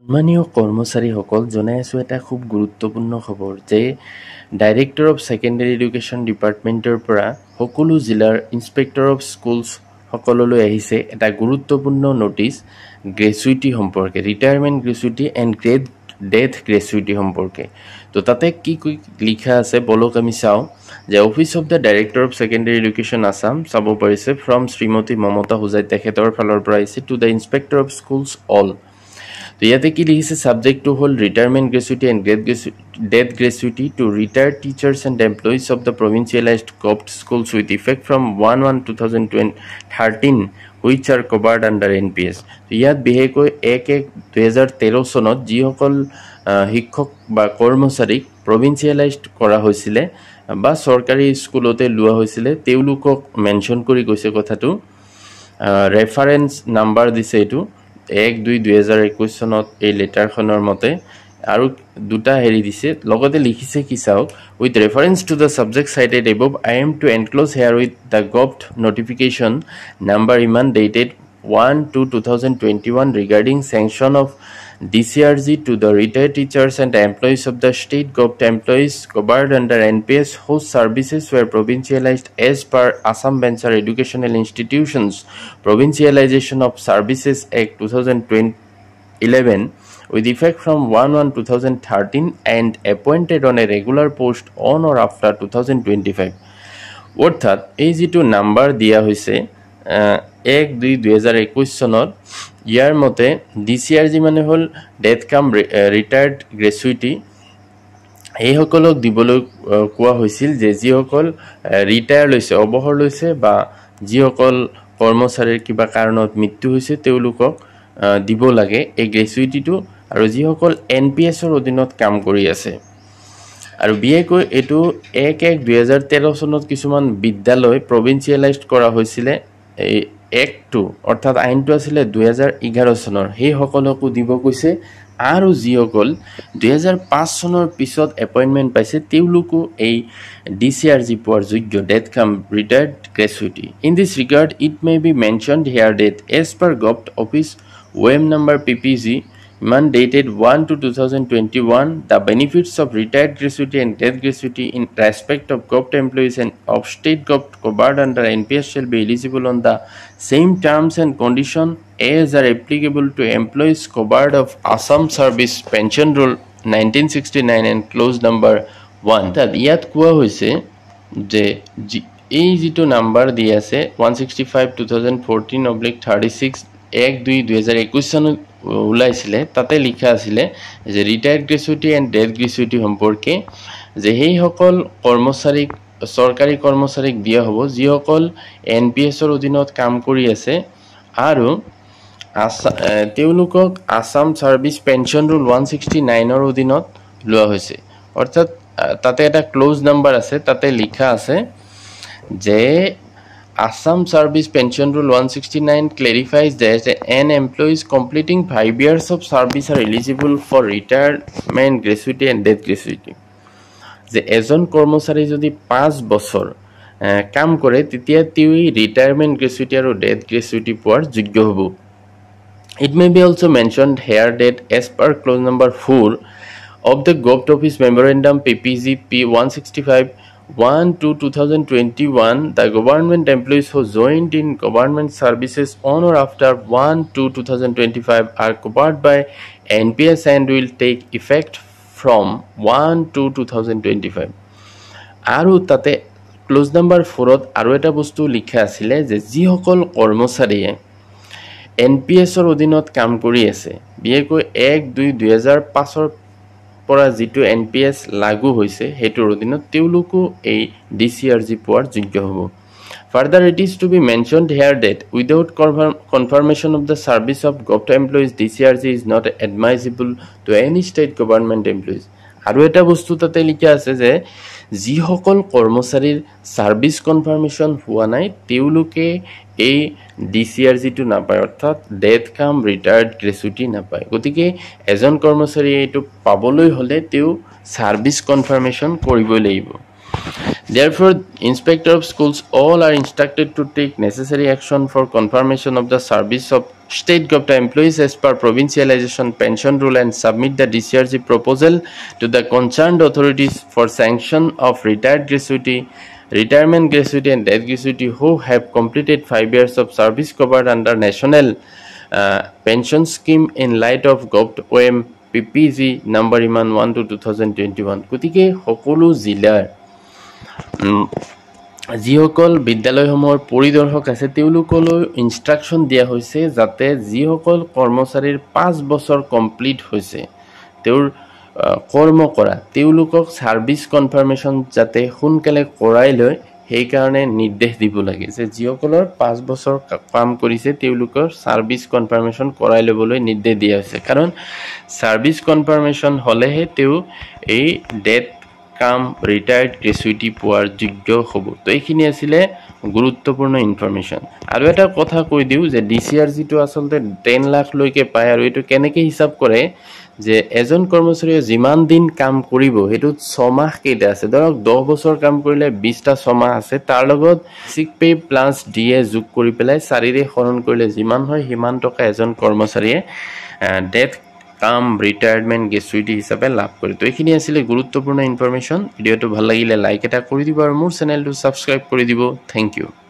সন্মানীয় কৰ্মচাৰীসকল জনাই আছোঁ এটা খুব গুৰুত্বপূৰ্ণ খবৰ যে ডাইৰেক্টৰ অফ ছেকেণ্ডেৰী এডুকেশ্যন ডিপাৰ্টমেণ্টৰ পৰা সকলো জিলাৰ ইনস্পেক্টৰ অফ স্কুলছসকললৈ আহিছে এটা গুৰুত্বপূৰ্ণ নটিচ গ্ৰেচুইটি সম্পৰ্কে retirement gratuity and great death gratuity সম্পৰ্কে তো তাতে কি কি লিখা আছে বলক আমি চাওঁ যে office of the director of secondary education Assam চাব পাৰিছে ফ্ৰম শ্ৰীমতী মমতা হোজাই তেখেতৰ ফালৰ পৰা আহিছে to the inspector of schools all তো ইয়াতে কি লিখিছে ছাবজেক্টটো হ'ল retirement gratuity and great gratuity death gratuity to retired teachers and employees of the provincialised কপ্ট schools with effect from one one two thousand twenty thirteen which are covered under N P S তো ইয়াত বিশেষকৈ এক এক দুহেজাৰ তেৰ চনত যিসকল শিক্ষক বা কৰ্মচাৰীক প্ৰভিঞ্চিয়েলাইজড কৰা হৈছিলে বা চৰকাৰী স্কুলতে লোৱা হৈছিলে তেওঁলোকক মেনশ্যন কৰি গৈছে কথাটো ৰেফাৰেঞ্চ নাম্বাৰ দিছে এইটো এক দুই দুহেজাৰ একৈছ চনত এই লেটাৰখনৰ মতে আৰু দুটা হেৰি দিছে লগতে লিখিছে কি চাওক with reference to the subject cited above I am to enclose herewith the gov notification number ইমান dated one two two thousand twenty one regarding sanction of DCRG to the retired teachers and employees of the state government employees covered under NPS whose services were provincialized as per Assam Venture Educational Institutions Provincialization of Services Act 2011 with effect from 1-1-2013 and appointed on a regular post on or after 2025 What that easy to number the হৈছে এক দুই দুহেজাৰ একৈছ চনত ইয়াৰ মতে D C R G মানে হ'ল death কাম ৰিটায়াৰ্ড গ্ৰেচুইটি এইসকলক দিবলৈ কোৱা হৈছিল যে যিসকল ৰিটায়াৰ লৈছে অৱসৰ লৈছে বা যিসকল কৰ্মচাৰীৰ কিবা কাৰণত মৃত্যু হৈছে তেওঁলোকক দিব লাগে এই গ্ৰেচুইটিটো আৰু যিসকল এন পি এছৰ অধীনত কাম কৰি আছে আৰু বিশেষকৈ এইটো এক এক দুহেজাৰ তেৰ চনত কিছুমান বিদ্যালয় প্ৰভিঞ্চিয়েলাইজ কৰা হৈছিলে এই এক্টটো অৰ্থাৎ আইনটো আছিলে দুহেজাৰ এঘাৰ চনৰ সেইসকলকো দিব কৈছে আৰু যিসকল দুহেজাৰ পাঁচ চনৰ পিছত এপইণ্টমেণ্ট পাইছে তেওঁলোকো এই ডি চি আৰ জি পোৱাৰ যোগ্য death cum retired gratuity in this regard it may be mention here that as per gov office ৱেব number P P G month dated 1 to 2021, the benefits of retired gratuity and death gratuity in respect of government employees and of state government covered under NPS shall be eligible on the same terms and conditions as are applicable to employees covered of Assam Service Pension Rule 1969 and clause number 1 তাত ইয়াত কোৱা হৈছে যে এই যিটো number দিয়া আছে 165 2014 oblique 36 এক দুই দুহেজাৰ একৈছ চনত ওলাইছিলে তাতে লিখা আছিলে যে retired gratuity and death gratuity সম্পৰ্কে যে সেইসকল কৰ্মচাৰীক চৰকাৰী কৰ্মচাৰীক দিয়া হ'ব যিসকল এন পি এছৰ অধীনত কাম কৰি আছে আৰু আছা তেওঁলোকক Assam service pension rule one sixty নাইনৰ অধীনত লোৱা হৈছে অৰ্থাৎ তাতে এটা ক্ল'জ নাম্বাৰ আছে তাতে লিখা আছে যে Assam service pension rule one sixty nine clarifies that an employees completing five years of service are eligible for retirement gratuity and death gratuity যে এজন কর্মচারী যদি পাঁচ বছর কাম করে তেতিয়া তেওঁই রিটায়ারমেন্ট গ্রেচুইটি আর ডেথ গ্রেচুইটি পয়ার যোগ্য হব it may be also mention here that as per clause number four of the gov office memorandum P P G P one sixty five 1 to 2021 the government employees who joined in government services on or after 1 to 2025 are covered by NPS and will take effect from 1 to 2025 aru tate close number 4 ot aru eta bostu likha asile je ji hokol kormochari NPS or odinot kam kori ase biye ko 1 2 2005 পৰা যিটো N P S লাগু হৈছে সেইটোৰ অধীনত তেওঁলোকো এই D C R G পোৱাৰ যোগ্য হ'ব further it is to be mentioned here that without confirmation of the service of gov employees D C R G is not admissible to any state government employees আৰু এটা বস্তু তাতে লিখা আছে যে যিসকল কৰ্মচাৰীৰ ছাৰ্ভিচ কনফাৰ্মেশ্যন হোৱা নাই তেওঁলোকে এই ডি চি আৰ জিটো নাপায় অৰ্থাৎ ডেথ কাম ৰিটায়াৰ্ড গ্ৰেচুইটি নাপায় গতিকে এজন কৰ্মচাৰী এইটো পাবলৈ হ'লে তেওঁ ছাৰ্ভিচ কনফাৰ্মেশ্যন কৰিবই লাগিব therefore inspector of schools all are instructed to take necessary action for confirmation of the service of state government employees as per provincialization pension rule and submit the DCRG proposal to the concerned authorities for sanction of retired gratuity, retirement gratuity and death gratuity who have completed five years of service covered under national uh, pension scheme in light of GOPT OM PPG number 1 to 2021. Kutike Hokulu Zilla. Mm. যিসকল বিদ্যালয়সমূহৰ পৰিদৰ্শক আছে তেওঁলোকলৈ instruction দিয়া হৈছে যাতে যিসকল কৰ্মচাৰীৰ পাঁচ বছৰ কমপ্লিট হৈছে তেওঁৰ কৰ্ম কৰা তেওঁলোকক ছাৰ্ভিচ কনফাৰ্মেশ্যন যাতে সোনকালে কৰাই লয় সেইকাৰণে নিৰ্দেশ দিব লাগে যে যিসকলৰ পাঁচ বছৰ কাম কৰিছে তেওঁলোকৰ ছাৰ্ভিচ কনফাৰ্মেশ্যন কৰাই ল'বলৈ নিৰ্দেশ দিয়া হৈছে কাৰণ ছাৰ্ভিচ কনফাৰ্মেশ্যন হ'লেহে তেওঁ এই ডেট কাম ৰিটায়াৰ্ড গ্ৰেচুইটি পোৱাৰ যোগ্য হ'ব তো এইখিনি আছিলে গুৰুত্বপূৰ্ণ ইনফৰ্মেশ্যন আৰু এটা কথা কৈ দিওঁ যে ডি চি আৰ জিটো আচলতে টেন লাখলৈকে পায় আৰু এইটো কেনেকৈ হিচাপ কৰে যে এজন কৰ্মচাৰীয়ে যিমান দিন কাম কৰিব সেইটোত ছমাহ কেইটা আছে ধৰক দহ বছৰ কাম কৰিলে বিছটা ছমাহ আছে তাৰ লগত চিক পে প্লাছ ডি এ যোগ কৰি পেলাই চাৰিৰে শৰণ কৰিলে যিমান হয় সিমান টকা এজন কৰ্মচাৰীয়ে ডেথ কাম ৰিটায়াৰমেণ্ট গেচুইটি হিচাপে লাভ কৰে তো এইখিনি আছিলে গুৰুত্বপূৰ্ণ ইনফৰমেশ্যন ভিডিঅ'টো ভাল লাগিলে লাইক এটা কৰি দিব আৰু মোৰ চেনেলটো ছাবস্ক্ৰাইব কৰি দিব থেংক ইউ